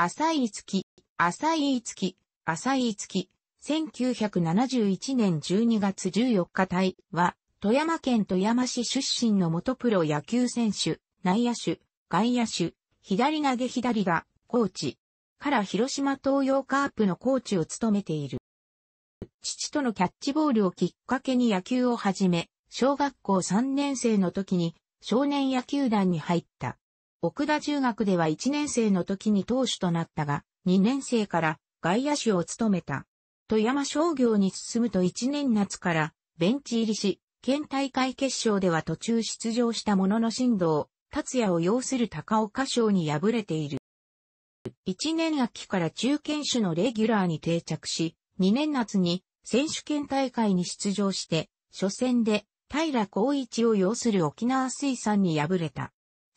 浅井月、浅井月、浅井月、1971年12月14日隊は、富山県富山市出身の元プロ野球選手、内野手、外野手、左投げ左が、コーチ、から広島東洋カープのコーチを務めている。父とのキャッチボールをきっかけに野球を始め、小学校3年生の時に少年野球団に入った。奥田中学では1年生の時に投手となったが、2年生から外野手を務めた。富山商業に進むと1年夏からベンチ入りし、県大会決勝では途中出場したものの振動、達也を要する高岡賞に敗れている。1年秋から中堅手のレギュラーに定着し、2年夏に選手権大会に出場して、初戦で平光一を要する沖縄水産に敗れた。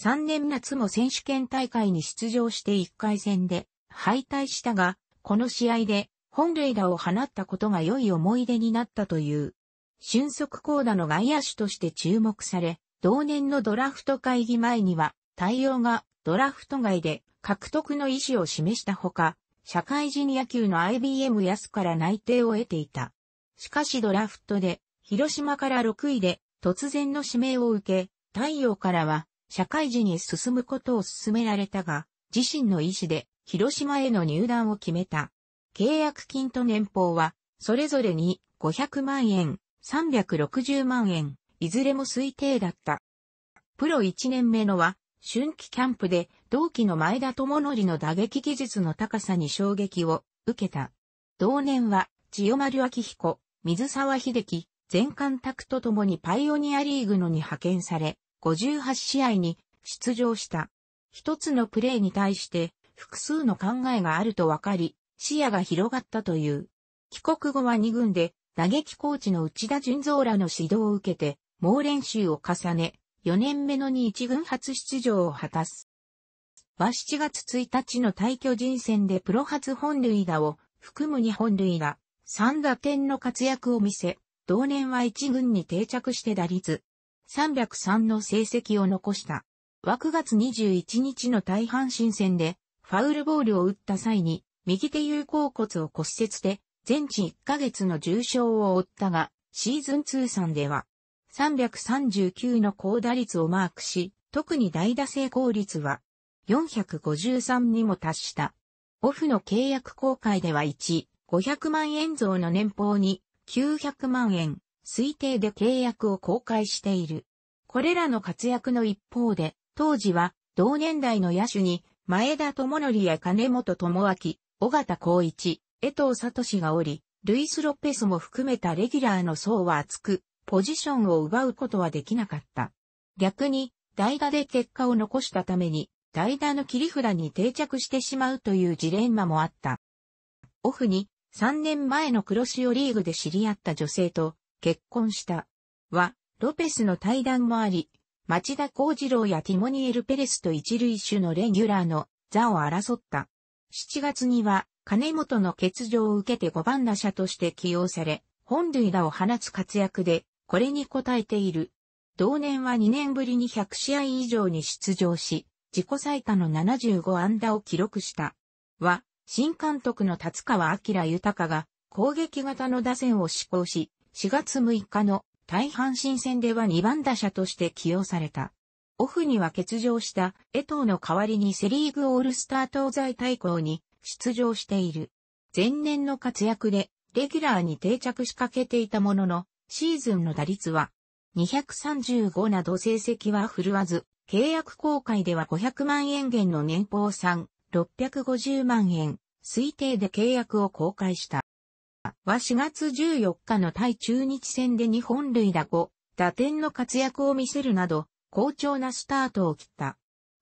3年夏も選手権大会に出場して1回戦で敗退したが、この試合で本塁打を放ったことが良い思い出になったという。俊足高打の外野手として注目され、同年のドラフト会議前には、対応がドラフト外で獲得の意思を示したほか、社会人野球の IBM 安から内定を得ていた。しかしドラフトで、広島から6位で突然の指名を受け、太陽からは社会人に進むことを勧められたが、自身の意思で広島への入団を決めた。契約金と年俸は、それぞれに500万円、360万円、いずれも推定だった。プロ1年目のは、春季キャンプで同期の前田智則の打撃技術の高さに衝撃を受けた。同年は、千代丸明彦、水沢秀樹、全館拓と共にパイオニアリーグのに派遣され、58試合に出場した。一つのプレーに対して複数の考えがあると分かり、視野が広がったという。帰国後は2軍で打撃コーチの内田純造らの指導を受けて、猛練習を重ね、4年目の2 1軍初出場を果たす。は7月1日の退巨人戦でプロ初本塁打を含む2本塁打、3打点の活躍を見せ、同年は1軍に定着して打率、303の成績を残した。は月21日の大阪新戦で、ファウルボールを打った際に、右手有効骨を骨折で、全治1ヶ月の重傷を負ったが、シーズン通算では、339の高打率をマークし、特に代打成功率は、453にも達した。オフの契約公開では1、500万円増の年俸に、900万円、推定で契約を公開している。これらの活躍の一方で、当時は同年代の野手に前田智則や金本智明、尾形光一、江藤聡がおり、ルイス・ロペスも含めたレギュラーの層は厚く、ポジションを奪うことはできなかった。逆に、代打で結果を残したために、代打の切り札に定着してしまうというジレンマもあった。オフに、3年前の黒潮リーグで知り合った女性と、結婚した。は、ロペスの対談もあり、町田幸次郎やティモニエル・ペレスと一類種のレギュラーの座を争った。7月には、金本の欠場を受けて5番打者として起用され、本塁打を放つ活躍で、これに応えている。同年は2年ぶりに100試合以上に出場し、自己最多の75安打を記録した。は、新監督の達川明豊が攻撃型の打線を施行し、4月6日の大阪新戦では2番打者として起用された。オフには欠場した江藤の代わりにセリーグオールスター東西対抗に出場している。前年の活躍でレギュラーに定着しかけていたものの、シーズンの打率は235など成績は振るわず、契約公開では500万円減の年俸3、650万円、推定で契約を公開した。は4月14日の対中日戦で2本塁打5、打点の活躍を見せるなど、好調なスタートを切った。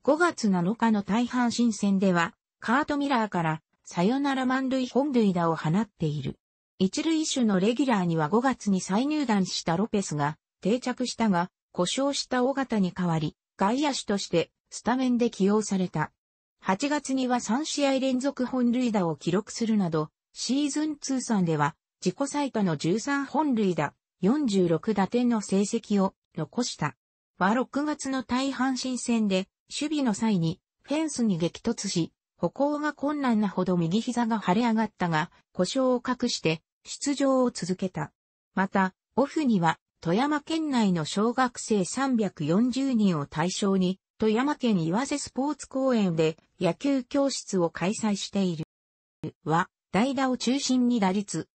5月7日の大阪神戦では、カートミラーからサヨナラ満塁本塁打を放っている。一塁手のレギュラーには5月に再入団したロペスが定着したが、故障した尾形に代わり、外野手としてスタメンで起用された。8月には3試合連続本塁打を記録するなど、シーズン通算では、自己最多の13本塁打、46打点の成績を残した。は6月の大阪神戦で、守備の際にフェンスに激突し、歩行が困難なほど右膝が腫れ上がったが、故障を隠して出場を続けた。また、オフには富山県内の小学生340人を対象に、富山県岩瀬スポーツ公園で野球教室を開催している。は、代打を中心に打率、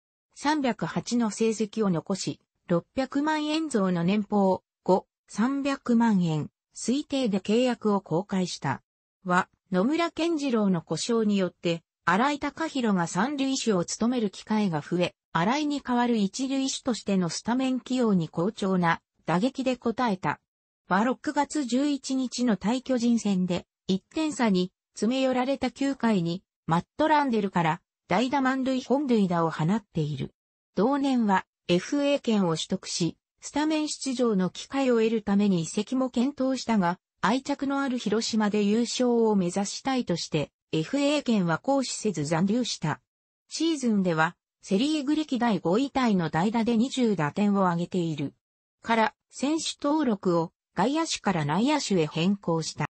308の成績を残し、600万円増の年俸、5、300万円、推定で契約を公開した。は、野村健次郎の故障によって、荒井隆弘が三塁手を務める機会が増え、荒井に代わる一塁手としてのスタメン起用に好調な打撃で応えた。は6月11日の対巨人戦で1点差に詰め寄られた9回にマット・ランデルから代打満塁本塁打を放っている。同年は FA 権を取得し、スタメン出場の機会を得るために移籍も検討したが、愛着のある広島で優勝を目指したいとして、FA 権は行使せず残留した。シーズンでは、セリーグ歴第5位体の代打で20打点を挙げている。から、選手登録を外野手から内野手へ変更した。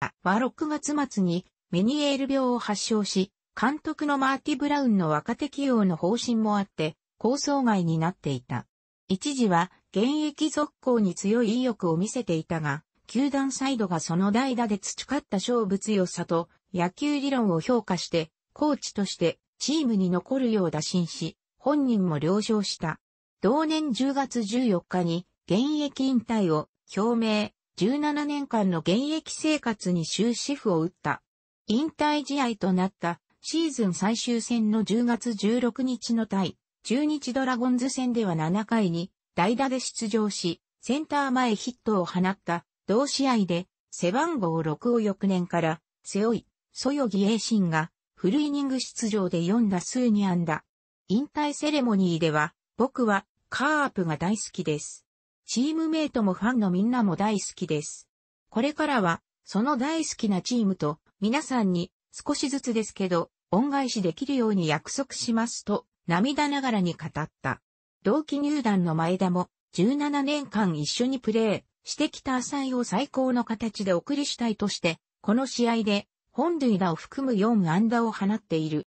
は6月末にメニエール病を発症し、監督のマーティ・ブラウンの若手起用の方針もあって、構想外になっていた。一時は現役続行に強い意欲を見せていたが、球団サイドがその代打で培った勝負強さと野球理論を評価して、コーチとしてチームに残るよう打診し、本人も了承した。同年10月14日に現役引退を表明、17年間の現役生活に終止符を打った。引退試合となったシーズン最終戦の10月16日の対、中日ドラゴンズ戦では7回に代打で出場し、センター前ヒットを放った同試合で背番号6を翌年から背負い、そよぎ栄心がフルイニング出場で4打数に安打。引退セレモニーでは、僕はカープが大好きです。チームメイトもファンのみんなも大好きです。これからは、その大好きなチームと皆さんに少しずつですけど、恩返しできるように約束しますと、涙ながらに語った。同期入団の前田も、17年間一緒にプレーしてきた浅井を最高の形で送りしたいとして、この試合で、本塁打を含む4安打を放っている。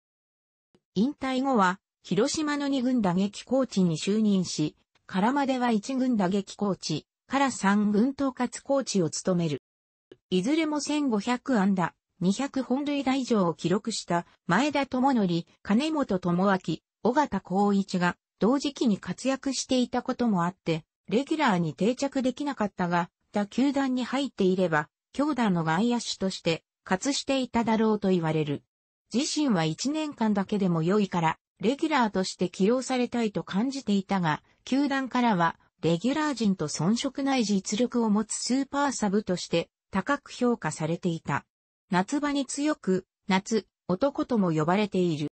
引退後は、広島の2軍打撃コーチに就任し、からまでは1軍打撃コーチ、から3軍統括コーチを務める。いずれも1500安打、200本塁打以上を記録した前田智則、金本智明、尾形光一が同時期に活躍していたこともあって、レギュラーに定着できなかったが、他球団に入っていれば、強打の外野手として活していただろうと言われる。自身は1年間だけでも良いから、レギュラーとして起用されたいと感じていたが、球団からは、レギュラー陣と遜色ない実力を持つスーパーサブとして高く評価されていた。夏場に強く、夏、男とも呼ばれている。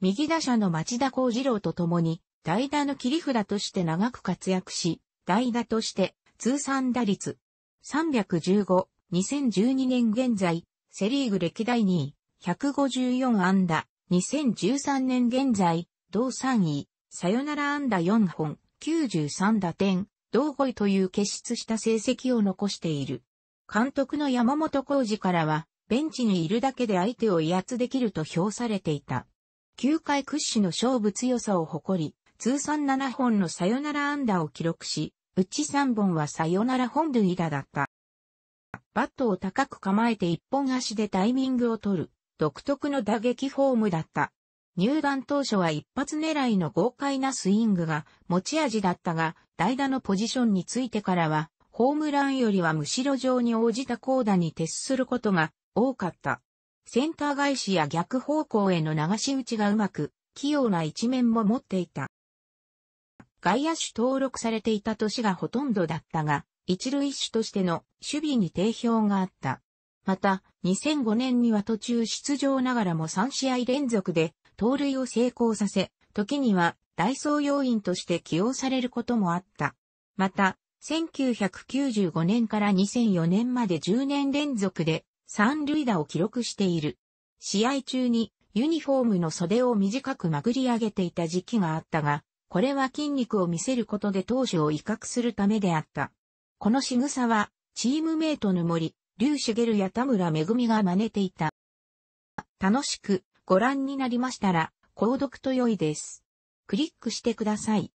右打者の町田幸次郎と共に、代打の切り札として長く活躍し、代打として通算打率315、2012年現在、セリーグ歴代2位、154安打、2013年現在、同3位、サヨナラ安打4本、93打点、同5位という結出した成績を残している。監督の山本浩二からは、ベンチにいるだけで相手を威圧できると評されていた。球界屈指の勝負強さを誇り、通算7本のサヨナラ安打を記録し、うち3本はサヨナラ本塁打だった。バットを高く構えて一本足でタイミングを取る、独特の打撃フォームだった。入団当初は一発狙いの豪快なスイングが持ち味だったが、代打のポジションについてからは、ホームランよりはむしろ上に応じた高打に徹することが多かった。センター返しや逆方向への流し打ちがうまく、器用な一面も持っていた。外野手登録されていた年がほとんどだったが、一塁手としての守備に定評があった。また、2005年には途中出場ながらも3試合連続で盗塁を成功させ、時にはダイソー要員として起用されることもあった。また、1995年から2004年まで10年連続で三塁打を記録している。試合中にユニフォームの袖を短くまぐり上げていた時期があったが、これは筋肉を見せることで投手を威嚇するためであった。この仕草は、チームメイトの森、竜茂や田村恵が真似ていた。楽しくご覧になりましたら、購読と良いです。クリックしてください。